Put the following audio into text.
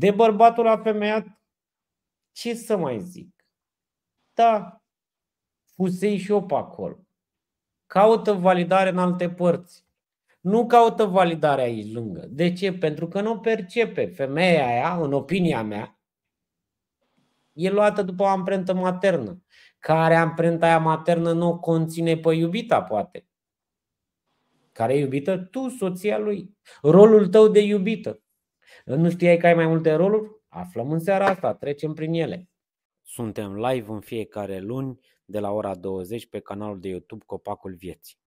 De bărbatul la femeia, ce să mai zic? Da, fusei și eu pe acolo. Caută validare în alte părți. Nu caută validare aici lângă. De ce? Pentru că nu percepe. Femeia aia, în opinia mea, e luată după o amprentă maternă. Care amprenta aia maternă nu o conține pe iubita, poate. Care e iubită? Tu, soția lui. Rolul tău de iubită. Nu știai că ai mai multe roluri? Aflăm în seara asta, trecem prin ele. Suntem live în fiecare luni de la ora 20 pe canalul de YouTube Copacul Vieții.